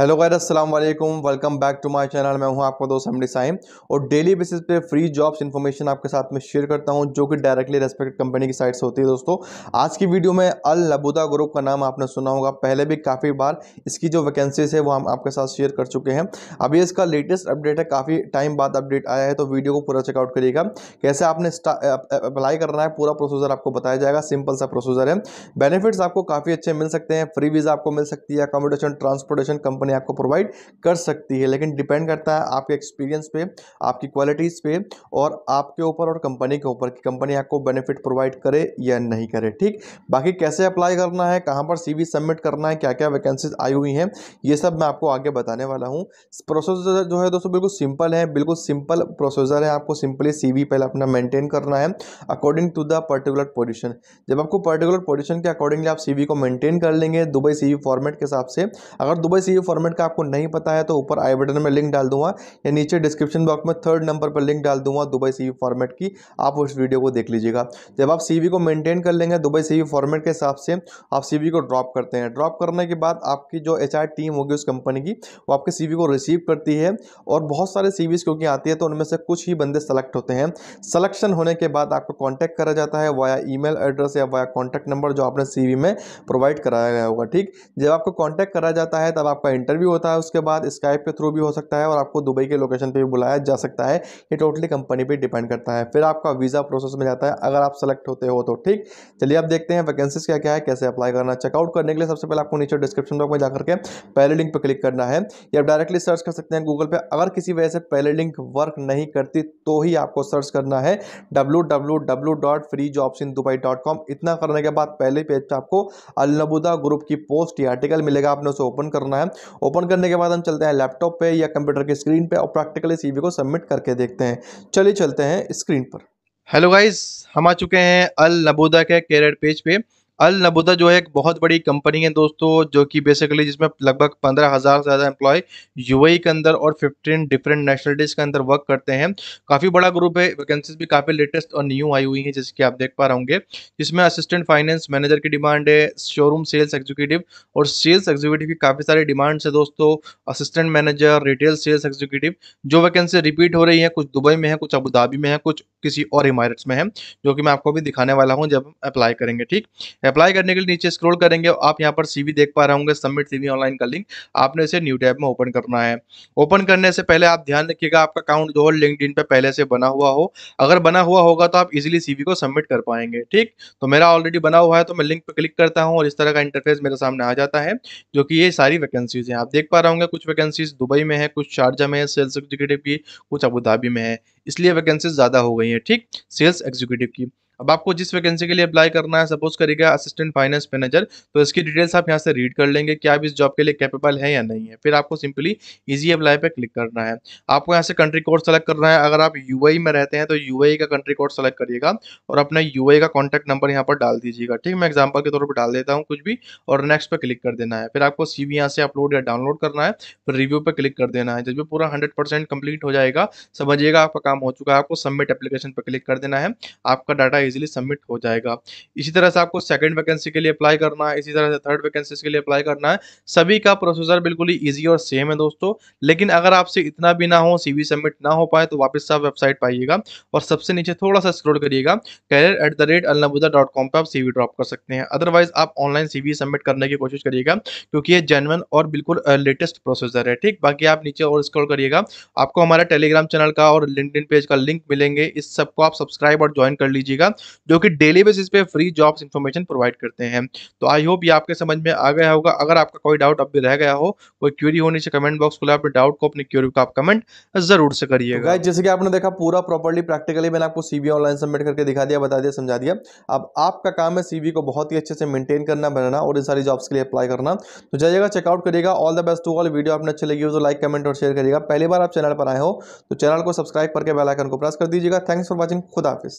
hello गैर असलम वालेकुम welcome back to my channel मैं हूं आपका दोस्त हमडी साइम और डेली बेसिस पे फ्री जॉब्स इन्फॉर्मेशन आपके साथ में शेयर करता हूं जो कि डायरेक्टली रेस्पेक्ट कंपनी की साइट से होती है दोस्तों आज की वीडियो में अल लबूदा ग्रुप का नाम आपने सुना होगा पहले भी काफ़ी बार इसकी जो वैकेंसीज है वो हम आपके साथ शेयर कर चुके हैं अभी इसका लेटेस्ट अपडेट है काफ़ी टाइम बाद अपडेट आया है तो वीडियो को पूरा चेकआउट करिएगा कैसे आपने अप्लाई करना है पूरा प्रोसीजर आपको बताया जाएगा सिंपल सा प्रोसीजर है बेनिफिट्स आपको काफ़ी अच्छे मिल सकते हैं फ्री वीज़ा आपको मिल सकती है अकोमोडेशन ट्रांसपोर्टेशन कंपनी कंपनी आपको प्रोवाइड कर सकती है लेकिन डिपेंड करता है आपके एक्सपीरियंस पे आपकी क्वालिटीज़ पे और आपके ऊपर और कंपनी के ऊपर कि कंपनी आपको बेनिफिट प्रोवाइड करे या नहीं करे ठीक बाकी कैसे अप्लाई करना है कहाँ पर सी सबमिट करना है क्या क्या वैकेंसीज आई हुई हैं ये सब मैं आपको आगे बताने वाला हूँ प्रोसेसर जो है दोस्तों बिल्कुल सिंपल है बिल्कुल सिंपल प्रोसेसर है आपको सिंपली सी पहले अपना मेंटेन करना है according to the particular position जब आपको पर्टिकुलर पोजिशन के अकॉर्डिंगली आप सी को मेंटेन कर लेंगे दुबई सी फॉर्मेट के हिसाब से अगर दुबई सी फॉर्मेट का आपको नहीं पता है तो ऊपर आई बटन में लिंक डाल दूंगा या नीचे डिस्क्रिप्शन बॉक्स में थर्ड नंबर पर लिंक डाल दूंगा दुबई सी फॉर्मेट की आप उस वीडियो को देख लीजिएगा जब आप सी को मेनटेन कर लेंगे दुबई सी फॉर्मेट के हिसाब से आप सी को ड्रॉप करते हैं ड्रॉप करने के बाद आपकी जो एच टीम होगी उस कंपनी की वो आपके सी को रिसीव करती है और बहुत सारे सी क्योंकि आती है तो उनमें से कुछ ही बंदे सेलेक्ट होते हैं सलेक्शन होने के बाद आपको कॉन्टैक्ट करा जाता है वाया ईमेल एड्रेस या वाया कॉन्टैक्ट नंबर जो आपने सी में प्रोवाइड कराया गया होगा ठीक जब आपको कॉन्टैक्ट करा जाता है तब आपका इंटरव्यू होता है उसके बाद स्काइप के थ्रू भी हो सकता है और आपको दुबई के लोकेशन पर भी बुलाया जा सकता है ये टोटली कंपनी पर डिपेंड करता है फिर आपका वीज़ा प्रोसेस में जाता है अगर आप सेलेक्ट होते हो तो ठीक चलिए आप देखते हैं वैकेंसीज क्या क्या है कैसे अप्लाई करना चेकआउट करने के लिए सबसे पहले आपको नीचे डिस्क्रिप्शन बॉक्स में जाकर के पहले लिंक पर क्लिक करना है या आप डायरेक्टली सर्च कर सकते हैं गूगल पर अगर किसी वजह से पहले लिंक वर्क नहीं करती तो ही आपको सर्च करना है W dot free in Dubai dot com इतना करने के बाद पहले पेज पर आपको अलनबुदा ग्रुप की पोस्ट या आर्टिकल मिलेगा आपने उसे ओपन करना है ओपन करने के बाद हम चलते हैं लैपटॉप पे या कंप्यूटर के स्क्रीन पे और प्रैक्टिकली सीवी को सबमिट करके देखते हैं चलिए चलते हैं स्क्रीन पर हेलो गाइज हम आ चुके हैं अल नबूदा के कैरियर पेज पे अल नबुदा जो है एक बहुत बड़ी कंपनी है दोस्तों जो कि बेसिकली जिसमें लगभग पंद्रह हज़ार से ज़्यादा एम्प्लॉय यूएई के अंदर और फिफ्टीन डिफरेंट नेशनलिटीज़ के अंदर वर्क करते हैं काफ़ी बड़ा ग्रुप है वैकेंसीज भी काफ़ी लेटेस्ट और न्यू आई हुई हैं जैसे कि आप देख पा रहे होंगे जिसमें असिस्टेंट फाइनेंस मैनेजर की डिमांड है शोरूम सेल्स एग्जीक्यूटिव और सेल्स एग्जीक्यूटिव की काफ़ी सारी डिमांड्स है दोस्तों assistant manager retail sales executive जो वैकेंसी रिपीट हो रही है कुछ दुबई में है कुछ अबू धाबी में है कुछ किसी और इमारट्स में है जो कि मैं आपको भी दिखाने वाला हूँ जब अप्लाई करेंगे ठीक अप्लाई करने के लिए नीचे स्क्रोल करेंगे आप यहाँ पर सीवी देख पा रहे होंगे सबमिट सीवी ऑनलाइन का लिंक आपने इसे न्यू टैब में ओपन करना है ओपन करने से पहले आप ध्यान रखिएगा आपका अकाउंट जो हो लिंकड पे पहले से बना हुआ हो अगर बना हुआ होगा तो आप इजिली सीवी को सबमिट कर पाएंगे ठीक तो मेरा ऑलरेडी बना हुआ है तो मैं लिंक पर क्लिक करता हूँ और इस तरह का इंटरफेस मेरे सामने आ जाता है जो कि ये सारी वैकेंसीज हैं आप देख पा रहे होंगे कुछ वैकेंसीज दुबई में है कुछ शारजा में है सेल्स एग्जीक्यूटिव की कुछ अबू धाबी में है इसलिए वैकेंसीज ज़्यादा हो गई हैं ठीक सेल्स एग्जीक्यूटिव की अब आपको जिस वैकेंसी के लिए अप्लाई करना है सपोज करेगा असिस्टेंट फाइनेंस मैनेजर तो इसकी डिटेल्स आप यहाँ से रीड कर लेंगे क्या आप इस जॉब के लिए कैपेबल है या नहीं है फिर आपको सिंपली ईजी अप्लाई पर क्लिक करना है आपको यहाँ से कंट्री कोड सेलेक्ट करना है अगर आप यू e में रहते हैं तो यू e का कंट्री कोड सेलेक्ट करिएगा और अपना यू e का कॉन्टैक्ट नंबर यहाँ पर डाल दीजिएगा ठीक मैं एग्जाम्पल के तौर पर डाल देता हूँ कुछ भी और नेक्स्ट पर क्लिक कर देना है फिर आपको सी यहाँ से अपलोड या डाउनलोड करना है फिर रिव्यू पर क्लिक कर देना है जब भी पूरा हंड्रेड परसेंट कंप्लीट हो जाएगा समझिएगा आपका काम हो चुका है आपको सबमिट एप्लीकेशन पर क्लिक कर देना है आपका डाटा इजीली सबमिट हो जाएगा इसी तरह से आपको सेकंड वैकेंसी के लिए अप्लाई करना है इसी तरह से थर्ड वैकेंसी के लिए अप्लाई करना है सभी का प्रोसीजर बिल्कुल ही ईजी और सेम है दोस्तों लेकिन अगर आपसे इतना भी ना हो सी सबमिट ना हो पाए तो वापस से आप वेबसाइट पाइएगा और सबसे नीचे थोड़ा सा स्क्रोल करिएगा कैरियर एट द रेट अलनबुदा डॉट कॉम पर आप सीवी ड्रॉप कर सकते हैं अदरवाइज आप ऑनलाइन सी सबमिट करने की कोशिश करिएगा क्योंकि ये जेनवन और बिल्कुल लेटेस्ट प्रोसीजर है ठीक बाकी आप नीचे और स्क्रोल करिएगा आपको हमारा टेलीग्राम चैनल का और लिंक पेज का लिंक मिलेंगे इस सबको आप सब्सक्राइब और ज्वाइन कर लीजिएगा जो कि डेली बेसिस पे फ्री जॉब्स इन्फॉर्मेशन प्रोवाइड करते हैं तो आई होप ये आपके समझ में आ गया होगा अगर आपका कोई डाउट अब भी रह गया हो कोई क्यूरी होनी से कमेंट बॉक्स खुला अपने डाउट को अपनी क्यूरी को आप कमेंट जरूर से तो करिएगा जैसे कि आपने देखा पूरा प्रॉपरली प्रैक्टिकली मैंने आपको सीवी ऑनलाइन सबमिट करके दिखा दिया बता दिया समझा दिया अब आपका काम है सीवी को बहुत ही अच्छे से मेंटेन करना बनाना और इन सारी जॉब्स के लिए अप्लाई करना तो जाइएगा चेकआउट करिएगा all the best to all video आपने अच्छी लगी हो तो लाइक कमेंट और शेयर करिएगा पहली बार आप चैनल पर आए हो तो चैनल को सब्सक्राइब करके बेल आइकन को प्रेस कर दीजिएगा थैंक्स फॉर वॉचिंग खुदाफिज़